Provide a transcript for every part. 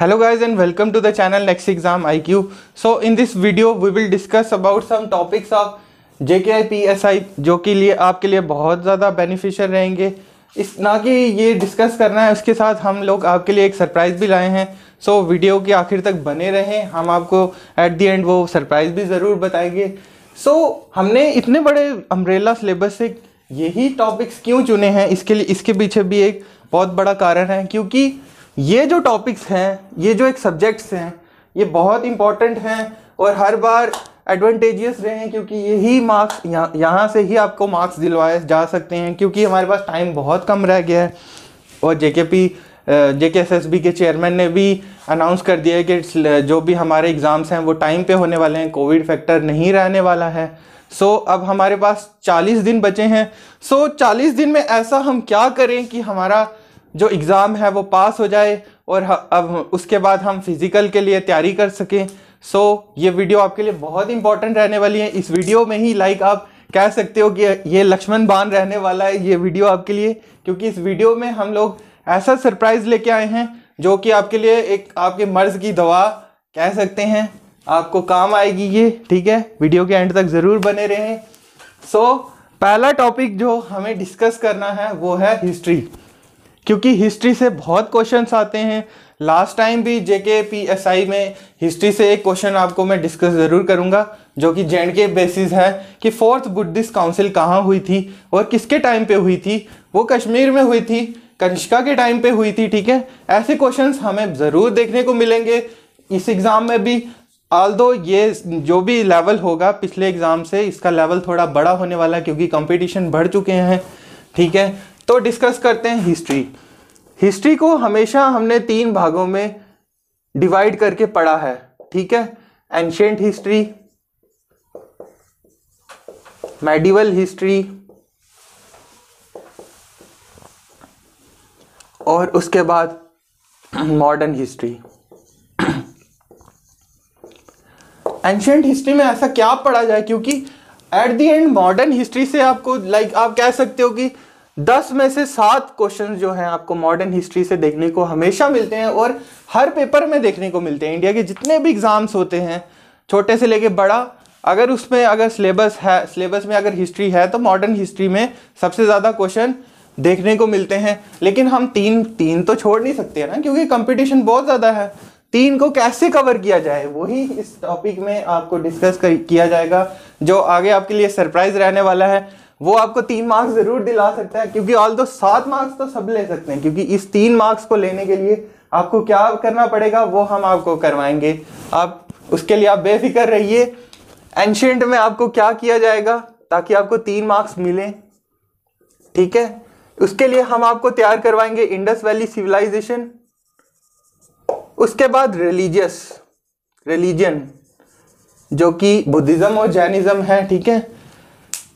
hello guys and welcome to the channel next exam iq so in this video we will discuss about some I P S I जो कि लिए आपके लिए बहुत ज़्यादा beneficial रहेंगे इस ना कि ये डिस्कस करना है उसके साथ हम लोग आपके लिए एक सरप्राइज़ भी लाए हैं सो so, वीडियो के आखिर तक बने रहें हम आपको एट दी एंड वो सरप्राइज़ भी ज़रूर बताएंगे सो so, हमने इतने बड़े अम्ब्रेला सिलेबस से यही टॉपिक्स क्यों चुने हैं इसके लिए इसके पीछे भी एक बहुत बड़ा कारण है क्योंकि ये जो टॉपिक्स हैं ये जो एक सब्जेक्ट्स हैं ये बहुत इंपॉर्टेंट हैं और हर बार एडवांटेजियस रहे हैं क्योंकि यही मार्क्स यहाँ यहाँ से ही आपको मार्क्स दिलवाए जा सकते हैं क्योंकि हमारे पास टाइम बहुत कम रह गया है और जे के P J K S S B के चेयरमैन ने भी अनाउंस कर दिया है कि जो भी हमारे एग्ज़ाम्स हैं वो टाइम पे होने वाले हैं कोविड फैक्टर नहीं रहने वाला है सो so, अब हमारे पास 40 दिन बचे हैं सो so, 40 दिन में ऐसा हम क्या करें कि हमारा जो एग्ज़ाम है वो पास हो जाए और अब उसके बाद हम फिज़िकल के लिए तैयारी कर सकें सो so, ये वीडियो आपके लिए बहुत इंपॉर्टेंट रहने वाली है इस वीडियो में ही लाइक आप कह सकते हो कि ये लक्ष्मण बान रहने वाला है ये वीडियो आपके लिए क्योंकि इस वीडियो में हम लोग ऐसा सरप्राइज़ लेके आए हैं जो कि आपके लिए एक आपके मर्ज़ की दवा कह सकते हैं आपको काम आएगी ये ठीक है वीडियो के एंड तक ज़रूर बने रहें सो so, पहला टॉपिक जो हमें डिस्कस करना है वो है हिस्ट्री क्योंकि हिस्ट्री से बहुत क्वेश्चन आते हैं लास्ट टाइम भी जेके पी एस आई में हिस्ट्री से एक क्वेश्चन आपको मैं डिस्कस ज़रूर करूंगा जो कि जैन के बेसिस है कि फोर्थ बुद्धिस्ट काउंसिल कहाँ हुई थी और किसके टाइम पे हुई थी वो कश्मीर में हुई थी कनिष्का के टाइम पे हुई थी ठीक है ऐसे क्वेश्चंस हमें ज़रूर देखने को मिलेंगे इस एग्ज़ाम में भी आल दो ये जो भी लेवल होगा पिछले एग्ज़ाम से इसका लेवल थोड़ा बड़ा होने वाला क्योंकि कंपटीशन बढ़ चुके हैं ठीक है तो डिस्कस करते हैं हिस्ट्री हिस्ट्री को हमेशा हमने तीन भागों में डिवाइड करके पढ़ा है ठीक है एंशेंट हिस्ट्री मेडिवल हिस्ट्री और उसके बाद मॉडर्न हिस्ट्री एंशेंट हिस्ट्री में ऐसा क्या पढ़ा जाए क्योंकि at the end modern history से आपको लाइक like, आप कह सकते हो कि दस में से सात क्वेश्चन जो हैं आपको मॉडर्न हिस्ट्री से देखने को हमेशा मिलते हैं और हर पेपर में देखने को मिलते हैं इंडिया के जितने भी एग्ज़ाम्स होते हैं छोटे से लेके बड़ा अगर उसमें अगर सिलेबस है सिलेबस में अगर हिस्ट्री है तो मॉडर्न हिस्ट्री में सबसे ज़्यादा क्वेश्चन देखने को मिलते हैं लेकिन हम तीन तीन तो छोड़ नहीं सकते ना क्योंकि कंपटीशन बहुत ज़्यादा है तीन को कैसे कवर किया जाए वही इस टॉपिक में आपको डिस्कस किया जाएगा जो आगे आपके लिए सरप्राइज रहने वाला है वो आपको तीन मार्क्स जरूर दिला सकता है क्योंकि ऑल दो सात मार्क्स तो सब ले सकते हैं क्योंकि इस तीन मार्क्स को लेने के लिए आपको क्या करना पड़ेगा वो हम आपको करवाएंगे आप उसके लिए आप बेफिक्र रहिए एंशेंट में आपको क्या किया जाएगा ताकि आपको तीन मार्क्स मिले ठीक है उसके लिए हम आपको तैयार करवाएंगे इंडस वैली सिविलाइजेशन उसके बाद रिलीजियस रिलीजन जो कि बुद्धिज़्म और जैनिज़्म है ठीक है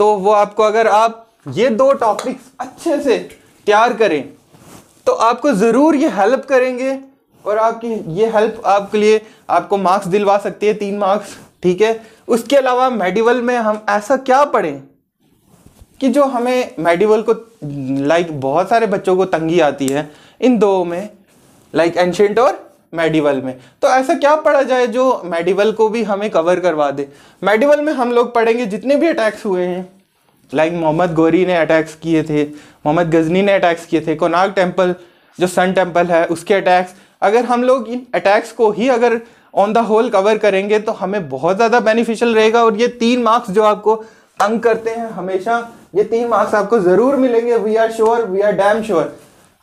तो वो आपको अगर आप ये दो टॉपिक्स अच्छे से तैयार करें तो आपको ज़रूर ये हेल्प करेंगे और आपकी ये हेल्प आपके लिए आपको मार्क्स दिलवा सकती है तीन मार्क्स ठीक है उसके अलावा मेडिवल में हम ऐसा क्या पढ़ें कि जो हमें मेडिवल को लाइक बहुत सारे बच्चों को तंगी आती है इन दो में लाइक एंशेंट और मेडिवल में तो ऐसा क्या पढ़ा जाए जो मेडिवल को भी हमें कवर करवा दे मेडिवल में हम लोग पढ़ेंगे जितने भी अटैक्स हुए हैं लाइक मोहम्मद गोरी ने अटैक्स किए थे मोहम्मद गजनी ने अटैक्स किए थे कोनाग टेम्पल जो सन टेम्पल है उसके अटैक्स अगर हम लोग इन अटैक्स को ही अगर ऑन द होल कवर करेंगे तो हमें बहुत ज़्यादा बेनिफिशियल रहेगा और ये तीन मार्क्स जो आपको तंग करते हैं हमेशा ये तीन मार्क्स आपको ज़रूर मिलेंगे we are sure we are damn sure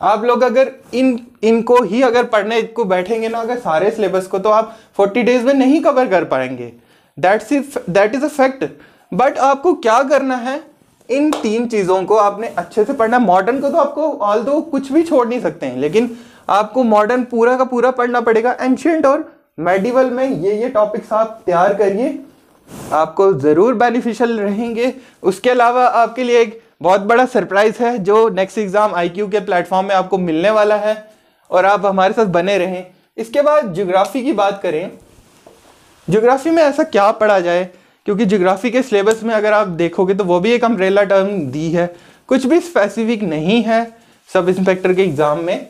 आप लोग अगर इन इनको ही अगर पढ़ने को बैठेंगे ना अगर सारे सिलेबस को तो आप फोर्टी डेज में नहीं कवर कर पाएंगे that's that is a fact but आपको क्या करना है इन तीन चीज़ों को आपने अच्छे से पढ़ना मॉडर्न को तो आपको ऑल दो कुछ भी छोड़ नहीं सकते हैं लेकिन आपको मॉडर्न पूरा का पूरा पढ़ना पड़ेगा एंशियंट और मेडिवल में ये ये टॉपिक्स आप तैयार करिए आपको ज़रूर बेनिफिशियल रहेंगे उसके अलावा आपके लिए एक बहुत बड़ा सरप्राइज है जो नेक्स्ट एग्जाम आई के प्लेटफॉर्म में आपको मिलने वाला है और आप हमारे साथ बने रहें इसके बाद जोग्राफ़ी की बात करें जोग्राफ़ी में ऐसा क्या पढ़ा जाए क्योंकि जोग्राफ़ी के सिलेबस में अगर आप देखोगे तो वो भी एक अम्ब्रेला टर्म दी है कुछ भी स्पेसिफिक नहीं है सब इंस्पेक्टर के एग्ज़ाम में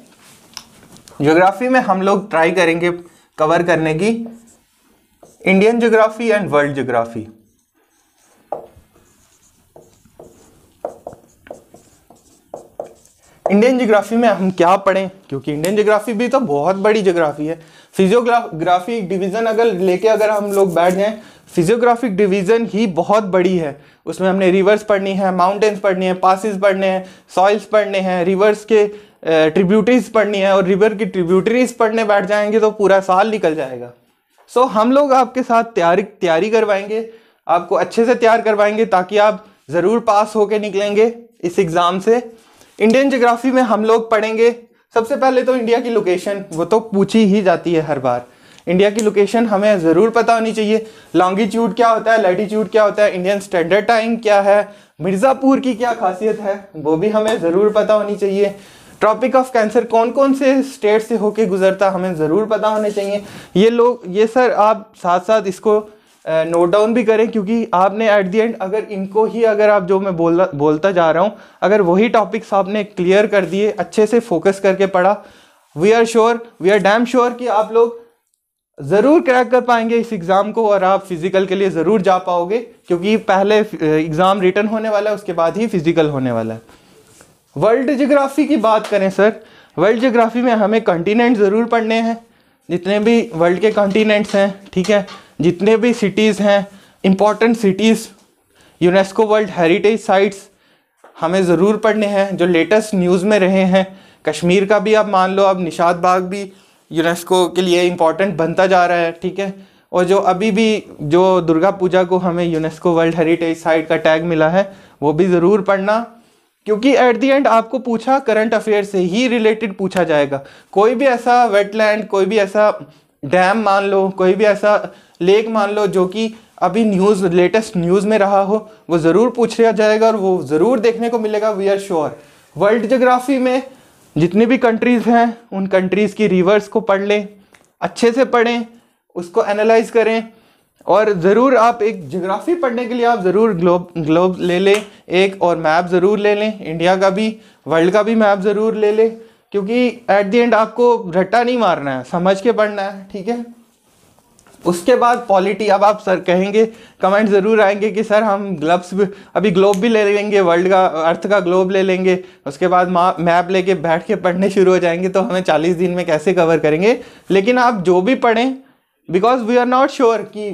जोग्राफ़ी में हम लोग ट्राई करेंगे कवर करने की Indian geography and world geography Indian geography में हम क्या पढ़ें क्योंकि इंडियन जियोग्राफी भी तो बहुत बड़ी जियोग्राफी है फिजियोग्राफी डिवीज़न अगर लेके अगर हम लोग बैठ जाएं फिजियोग्राफिक डिवीज़न ही बहुत बड़ी है उसमें हमने रिवर्स पढ़नी है माउंटेन्स पढ़नी है पासिस पढ़ने हैं सॉइल्स पढ़ने हैं रिवर्स के ट्रिब्यूटरीज पढ़नी है और रिवर की ट्रिब्यूटरीज पढ़ने बैठ जाएंगे तो पूरा साल निकल जाएगा सो हम लोग आपके साथ तैयारी तैयारी करवाएंगे आपको अच्छे से तैयार करवाएंगे ताकि आप ज़रूर पास होके निकलेंगे इस एग्ज़ाम से इंडियन जोग्राफी में हम लोग पढ़ेंगे सबसे पहले तो इंडिया की लोकेशन वो तो पूछी ही जाती है हर बार इंडिया की लोकेशन हमें ज़रूर पता होनी चाहिए लॉन्गिट्यूड क्या होता है लेटीट्यूड क्या होता है इंडियन स्टैंडर्ड टाइम क्या है मिर्ज़ापुर की क्या खासियत है वो भी हमें ज़रूर पता होनी चाहिए ट्रॉपिक ऑफ कैंसर कौन कौन से स्टेट से होके गुजरता हमें ज़रूर पता होने चाहिए ये लोग ये सर आप साथ साथ इसको नोट uh, डाउन भी करें क्योंकि आपने एट दी एंड अगर इनको ही अगर आप जो मैं बोल बोलता जा रहा हूँ अगर वही टॉपिक्स आपने क्लियर कर दिए अच्छे से फोकस करके पढ़ा we are sure we are damn sure कि आप लोग ज़रूर क्रैक कर पाएंगे इस एग्ज़ाम को और आप फिज़िकल के लिए ज़रूर जा पाओगे क्योंकि पहले एग्ज़ाम रिटर्न होने वाला है उसके बाद ही फिज़िकल होने वाला है वर्ल्ड जोग्राफ़ी की बात करें सर वर्ल्ड जोग्राफ़ी में हमें कंटिनेंट ज़रूर पढ़ने हैं जितने भी वर्ल्ड के कॉन्टीनेंट्स हैं ठीक है जितने भी सिटीज़ हैं important cities UNESCO world heritage sites हमें ज़रूर पढ़ने हैं जो लेटेस्ट न्यूज़ में रहे हैं कश्मीर का भी आप मान लो अब निषाद बाग भी यूनेस्को के लिए इम्पॉर्टेंट बनता जा रहा है ठीक है और जो अभी भी जो दुर्गा पूजा को हमें यूनेस्को वर्ल्ड हेरिटेज साइट का टैग मिला है वो भी ज़रूर पढ़ना क्योंकि एट दी एंड आपको पूछा करंट अफेयर से ही रिलेटेड पूछा जाएगा कोई भी ऐसा वेटलैंड कोई भी ऐसा डैम मान लो कोई भी ऐसा लेक मान लो जो कि अभी न्यूज़ लेटेस्ट न्यूज़ में रहा हो वो ज़रूर पूछ लिया जाएगा और वो ज़रूर देखने को मिलेगा we are sure world geography में जितनी भी कंट्रीज़ हैं उन कंट्रीज़ की रिवर्स को पढ़ लें अच्छे से पढ़ें उसको एनालाइज करें और ज़रूर आप एक जोग्राफ़ी पढ़ने के लिए आप ज़रूर ग्लोब ग्लोब ले लें एक और मैप ज़रूर ले लें इंडिया का भी वर्ल्ड का भी मैप ज़रूर ले लें क्योंकि एट द एंड आपको रट्टा नहीं मारना है समझ के पढ़ना है ठीक है उसके बाद पॉलिटी अब आप सर कहेंगे कमेंट ज़रूर आएंगे कि सर हम ग्लब्स भी अभी ग्लोब भी ले लेंगे वर्ल्ड का अर्थ का ग्लोब ले लेंगे उसके बाद मैप लेके बैठ के पढ़ने शुरू हो जाएंगे तो हमें 40 दिन में कैसे कवर करेंगे लेकिन आप जो भी पढ़ें because we are not sure कि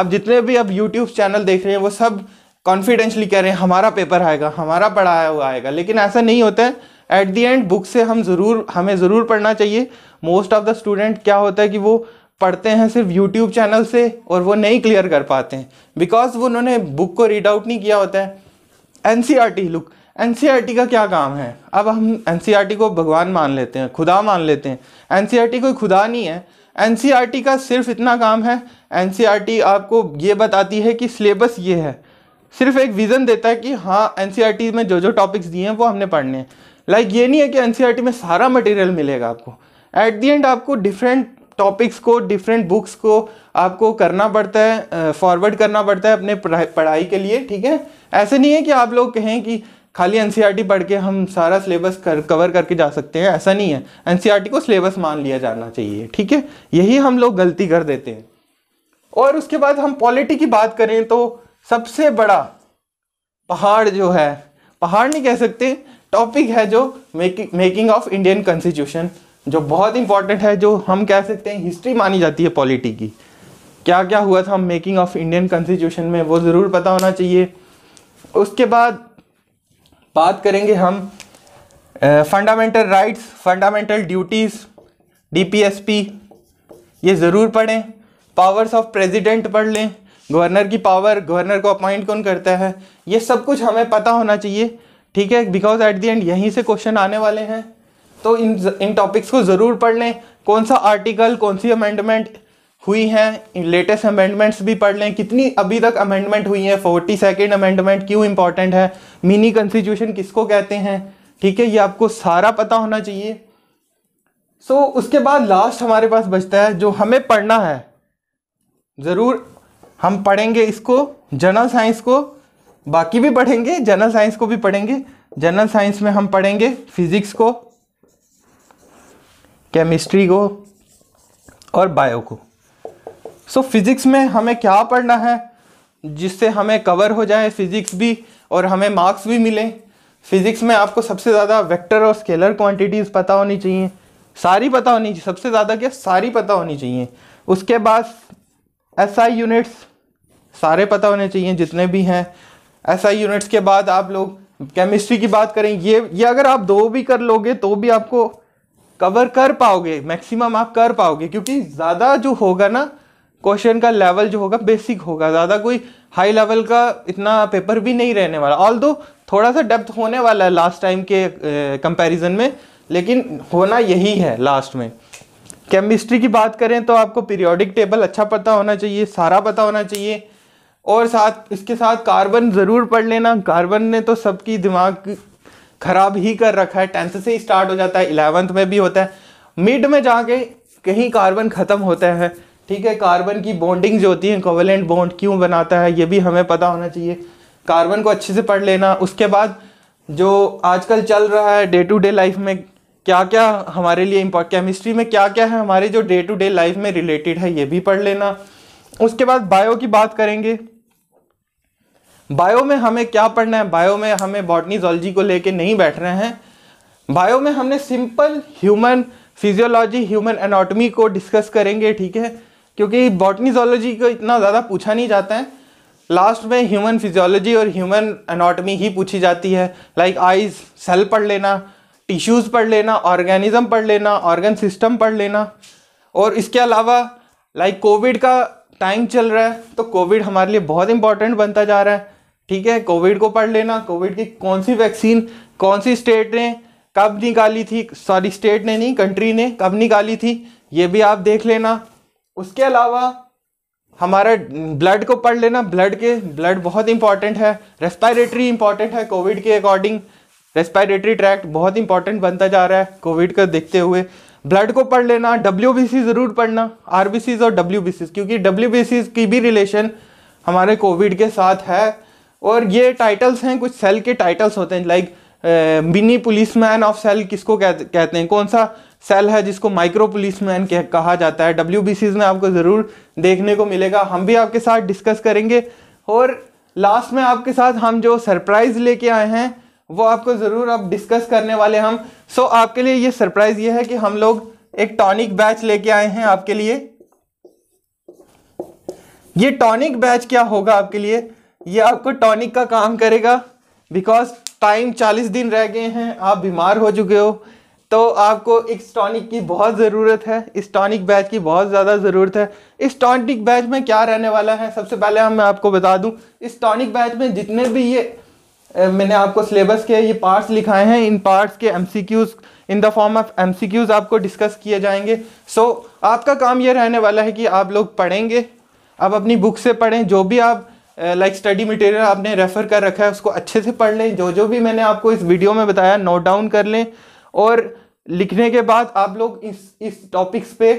आप जितने भी अब यूट्यूब चैनल देख रहे हैं वो सब कॉन्फिडेंशली कह रहे हैं हमारा पेपर आएगा हमारा पढ़ाया हुआ आएगा लेकिन ऐसा नहीं होता है एट दी एंड बुक से हम ज़रूर हमें ज़रूर पढ़ना चाहिए मोस्ट ऑफ द स्टूडेंट क्या होता है कि वो पढ़ते हैं सिर्फ यूट्यूब चैनल से और वो नहीं क्लियर कर पाते हैं बिकॉज वो उन्होंने बुक को रीड आउट नहीं किया होता है N C R T look N C R T का क्या काम है अब हम एन सी आर टी को भगवान मान लेते हैं खुदा मान लेते हैं एन सी आर टी कोई खुदा नहीं है एन सी आर टी का सिर्फ इतना काम है एन सी आर टी आपको ये बताती है कि सिलेबस ये है सिर्फ एक विज़न देता है कि हाँ एन सी आर टी में जो जो टॉपिक्स दिए हैं वो हमने पढ़ने हैं लाइक like ये नहीं है कि एन e में सारा मटेरियल मिलेगा आपको एट दी एंड आपको डिफरेंट टॉपिक्स को डिफरेंट बुक्स को आपको करना पड़ता है फॉरवर्ड करना पड़ता है अपने पढ़ाई के लिए ठीक है ऐसे नहीं है कि आप लोग कहें कि खाली एन e पढ़ के हम सारा सिलेबस कर कवर करके जा सकते हैं ऐसा नहीं है एन e को सिलेबस मान लिया जाना चाहिए ठीक है यही हम लोग गलती कर देते हैं और उसके बाद हम पॉलिटी की बात करें तो सबसे बड़ा पहाड़ जो है पहाड़ नहीं कह सकते टॉपिक है जो मेकिंग ऑफ इंडियन कॉन्स्टिट्यूशन जो बहुत इंपॉर्टेंट है जो हम कह सकते हैं हिस्ट्री मानी जाती है पॉलिटी की क्या क्या हुआ था मेकिंग ऑफ इंडियन कॉन्स्टिट्यूशन में वो ज़रूर पता होना चाहिए उसके बाद बात करेंगे हम fundamental rights fundamental duties DPSP ये ज़रूर पढ़ें पावर्स ऑफ प्रेसिडेंट पढ़ लें गवर्नर की पावर गवर्नर को अपॉइंट कौन करता है ये सब कुछ हमें पता होना चाहिए ठीक है बिकॉज एट दी एंड यहीं से क्वेश्चन आने वाले हैं तो इन इन टॉपिक्स को ज़रूर पढ़ लें कौन सा आर्टिकल कौन सी अमेंडमेंट हुई हैं लेटेस्ट अमेंडमेंट्स भी पढ़ लें कितनी अभी तक अमेंडमेंट हुई है फोर्टी सेकेंड अमेंडमेंट क्यों इंपॉर्टेंट है मिनी कंस्टिट्यूशन किसको कहते हैं ठीक है ये आपको सारा पता होना चाहिए सो so, उसके बाद लास्ट हमारे पास बचता है जो हमें पढ़ना है ज़रूर हम पढ़ेंगे इसको जनरल साइंस को बाकी भी पढ़ेंगे जनरल साइंस को भी पढ़ेंगे जनरल साइंस में हम पढ़ेंगे फिजिक्स को केमिस्ट्री को और बायो को सो so, फिज़िक्स में हमें क्या पढ़ना है जिससे हमें कवर हो जाए फिज़िक्स भी और हमें मार्क्स भी मिले फिज़िक्स में आपको सबसे ज़्यादा वेक्टर और स्केलर क्वांटिटीज़ पता होनी चाहिए सारी पता होनी चाहिए सबसे ज़्यादा क्या सारी पता होनी चाहिए उसके बाद एसआई SI यूनिट्स सारे पता होने चाहिए जितने भी हैं ऐसा यूनिट्स के बाद आप लोग केमिस्ट्री की बात करें ये ये अगर आप दो भी कर लोगे तो भी आपको कवर कर पाओगे मैक्सिमम आप कर पाओगे क्योंकि ज़्यादा जो होगा ना क्वेश्चन का लेवल जो होगा बेसिक होगा ज़्यादा कोई हाई लेवल का इतना पेपर भी नहीं रहने वाला ऑल दो थोड़ा सा डेप्थ होने वाला है लास्ट टाइम के कंपेरिजन में लेकिन होना यही है लास्ट में केमिस्ट्री की बात करें तो आपको पीरियोडिक टेबल अच्छा पता होना चाहिए सारा पता होना चाहिए और साथ इसके साथ कार्बन ज़रूर पढ़ लेना कार्बन ने तो सबकी दिमाग खराब ही कर रखा है टेंथ से ही स्टार्ट हो जाता है इलेवंथ में भी होता है मिड में जाके कहीं कार्बन ख़त्म होता है ठीक है कार्बन की बॉन्डिंग जो होती है कोवलेंट बॉन्ड क्यों बनाता है ये भी हमें पता होना चाहिए कार्बन को अच्छे से पढ़ लेना उसके बाद जो आजकल चल रहा है डे टू डे लाइफ में क्या क्या हमारे लिए इम्पोर्ट केमिस्ट्री में क्या क्या है हमारे जो डे टू डे लाइफ में रिलेटेड है ये भी पढ़ लेना उसके बाद बायो की बात करेंगे बायो में हमें क्या पढ़ना है बायो में हमें बॉटनी जोलॉजी को लेके नहीं बैठना है बायो में हमने simple human physiology human anatomy को डिस्कस करेंगे ठीक है क्योंकि बॉटनी जोलॉजी को इतना ज़्यादा पूछा नहीं जाता है लास्ट में ह्यूमन फिजियोलॉजी और ह्यूमन एनाटॉमी ही पूछी जाती है लाइक आइज सेल पढ़ लेना टिश्यूज़ पढ़ लेना ऑर्गेनिज्म पढ़ लेना ऑर्गन सिस्टम पढ़ लेना और इसके अलावा लाइक कोविड का टाइम चल रहा है तो कोविड हमारे लिए बहुत इंपॉर्टेंट बनता जा रहा है ठीक है कोविड को पढ़ लेना कोविड की कौन सी वैक्सीन कौन सी स्टेट ने कब निकाली थी सॉरी स्टेट ने नहीं कंट्री ने कब निकाली थी ये भी आप देख लेना उसके अलावा हमारा ब्लड को पढ़ लेना ब्लड के ब्लड बहुत इंपॉर्टेंट है रेस्पायरेटरी इंपॉर्टेंट है कोविड के अकॉर्डिंग रेस्पायरेटरी ट्रैक्ट बहुत इंपॉर्टेंट बनता जा रहा है कोविड को देखते हुए ब्लड को पढ़ लेना डब्ल्यू जरूर पढ़ना आर और डब्ल्यू क्योंकि डब्ल्यू की भी रिलेशन हमारे कोविड के साथ है और ये टाइटल्स हैं कुछ सेल के टाइटल्स होते हैं like mini policeman of cell किसको कहते कहते हैं कौन सा सेल है जिसको माइक्रो पुलिसमैन कहा जाता है डब्ल्यू में आपको ज़रूर देखने को मिलेगा हम भी आपके साथ डिस्कस करेंगे और लास्ट में आपके साथ हम जो सरप्राइज़ लेके आए हैं वो आपको ज़रूर अब डिस्कस करने वाले हम सो so, आपके लिए ये सरप्राइज़ ये है कि हम लोग एक टॉनिक बैच लेके आए हैं आपके लिए ये टॉनिक बैच क्या होगा आपके लिए ये आपको टॉनिक का काम करेगा बिकॉज टाइम चालीस दिन रह गए हैं आप बीमार हो चुके हो तो आपको इस टॉनिक की बहुत ज़रूरत है इस टॉनिक बैच की बहुत ज़्यादा ज़रूरत है इस टॉनिक बैच में क्या रहने वाला है सबसे पहले हम मैं आपको बता दूं इस टॉनिक बैच में जितने भी ये मैंने आपको सिलेबस के ये पार्ट्स लिखाए हैं इन पार्ट्स के MCQs in the form of MCQs आपको डिस्कस किए जाएंगे सो so, आपका काम ये रहने वाला है कि आप लोग पढ़ेंगे आप अपनी बुक से पढ़ें जो भी आप लाइक स्टडी मटेरियल आपने रेफ़र कर रखा है उसको अच्छे से पढ़ लें जो जो भी मैंने आपको इस वीडियो में बताया नोट डाउन कर लें और लिखने के बाद आप लोग इस इस टॉपिक्स पे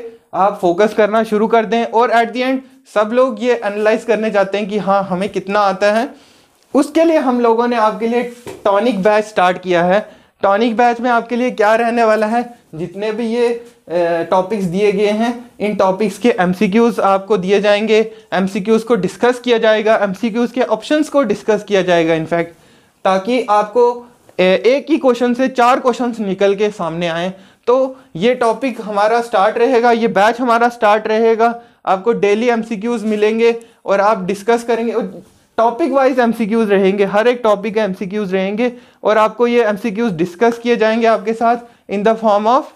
आप फोकस करना शुरू कर दें और एट दी एंड सब लोग ये एनालाइज करने जाते हैं कि हाँ हमें कितना आता है उसके लिए हम लोगों ने आपके लिए टॉनिक बैच स्टार्ट किया है टॉनिक बैच में आपके लिए क्या रहने वाला है जितने भी ये टॉपिक्स दिए गए हैं इन टॉपिक्स के एम आपको दिए जाएंगे एम को डिस्कस किया जाएगा एम के ऑप्शंस को डिस्कस किया जाएगा इनफैक्ट ताकि आपको एक ही क्वेश्चन से चार क्वेश्चंस निकल के सामने आए तो ये टॉपिक हमारा स्टार्ट रहेगा ये बैच हमारा स्टार्ट रहेगा आपको डेली एम मिलेंगे और आप डिस्कस करेंगे टॉपिक वाइज एमसीक्यूज रहेंगे हर एक टॉपिक का एमसीक्यूज रहेंगे और आपको ये एमसीक्यूज डिस्कस किए जाएंगे आपके साथ in the form of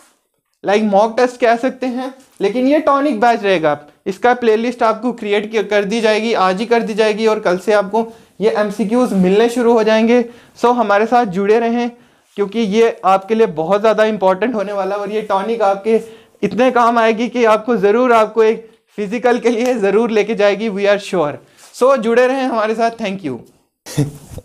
like mock test कह सकते हैं लेकिन ये टॉनिक बैच रहेगा इसका प्लेलिस्ट आपको क्रिएट कर दी जाएगी आज ही कर दी जाएगी और कल से आपको ये एमसीक्यूज मिलने शुरू हो जाएंगे सो हमारे साथ जुड़े रहें क्योंकि ये आपके लिए बहुत ज़्यादा इंपॉर्टेंट होने वाला और ये टॉनिक आपके इतने काम आएगी कि आपको ज़रूर आपको एक फिजिकल के लिए ज़रूर लेके जाएगी we are sure so so, जुड़े रहें हमारे साथ थैंक यू